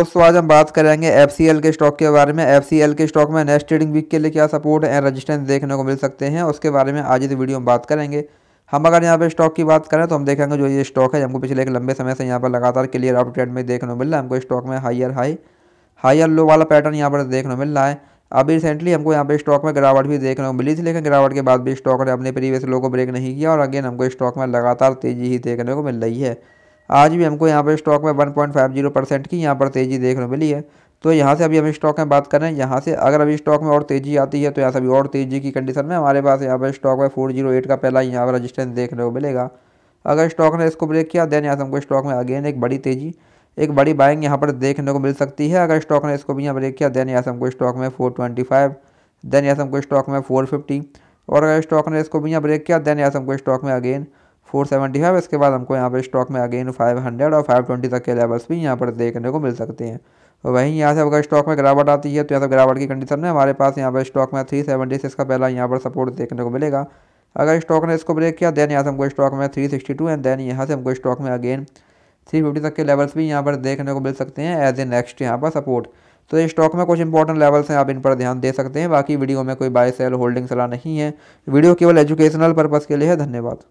दोस्तों आज हम बात करेंगे एफ के स्टॉक के बारे में एफ के स्टॉक में नेक्स्ट ट्रेडिंग वीक के लिए क्या सपोर्ट एंड रेजिस्टेंस देखने को मिल सकते हैं उसके बारे में आज इस वीडियो में बात करेंगे हम अगर यहाँ पे स्टॉक की बात करें तो हम देखेंगे जो ये स्टॉक है हमको पिछले एक लंबे समय से यहाँ पर लगातार क्लियर अप ट्रेंड में देखने को मिल रहा है हमको स्टॉक में हाइयर हाई हाइयर लो वाला पैटर्न यहाँ पर देखने को मिल रहा है अभी रिसेंटली हमको यहाँ पे स्टॉक में गिरावट भी देखने को मिली थी लेकिन गिरावट के बाद भी स्टॉक ने अपने प्रीवियस लो को ब्रेक नहीं किया और अगेन हमको स्टॉक में लगातार तेजी ही देखने को मिल रही है आज भी हमको यहाँ पर स्टॉक में जीरो परसेंट की यहाँ पर तेज़ी देखने को मिली है तो यहाँ से अभी हम स्टॉक में बात करें यहाँ से अगर अभी स्टॉक में और तेज़ी आती है तो यहाँ से अभी और तेज़ी की कंडीशन में हमारे पास यहाँ पर स्टॉक में एट का पहला यहाँ पर रजिस्टेंस देखने को मिलेगा अगर स्टॉक ने इसको ब्रेक किया देन यहाँ से हमको स्टॉक में अगेन एक बड़ी तेज़ी एक बड़ी बाइंग यहाँ पर देखने को मिल सकती है अगर स्टॉक ने इसको भी यहाँ ब्रेक किया देन यहाँ से हमको स्टॉक में फोर ट्वेंटी फाइव देन यहाँ से हमको स्टॉक में फोर फिफ्टी और अगर स्टॉक ने इसको भी यहाँ ब्रेक किया देन यहाँ से हमको स्टॉक में अगेन फोर सेवेंटी फाइव इसके बाद हमको यहाँ पर स्टॉक में अगेन फाइव हंड्रेड और फाइव ट्वेंटी तक के लेवल्स भी यहाँ पर देखने को मिल सकते हैं और तो वहीं यहाँ से अगर स्टॉक में गिरावट आती है तो यहाँ से गिरावट की कंडीशन में हमारे पास यहाँ पर स्टॉक में थ्री सेवेंटी सिक्स का पहला यहाँ पर सपोर्ट देखने को मिलेगा अगर स्टॉक ने इसको ब्रेक किया देन यहाँ से हमको स्टॉक में three sixty two and then यहाँ से हमको स्टॉक में अगेन थ्री फिफ्टी तक के लेवल्स भी यहाँ पर देखने को मिल सकते हैं एज ए नेक्स्ट यहाँ पर सपोर्ट तो ये स्टॉक में कुछ इंपॉर्टेंट लेवल्स हैं आप इन पर ध्यान दे सकते हैं बाकी वीडियो में कोई बाय सेल होल्डिंग सलाह नहीं है वीडियो केवल एजुकेशनल पर्पज़ के लिए है धन्यवाद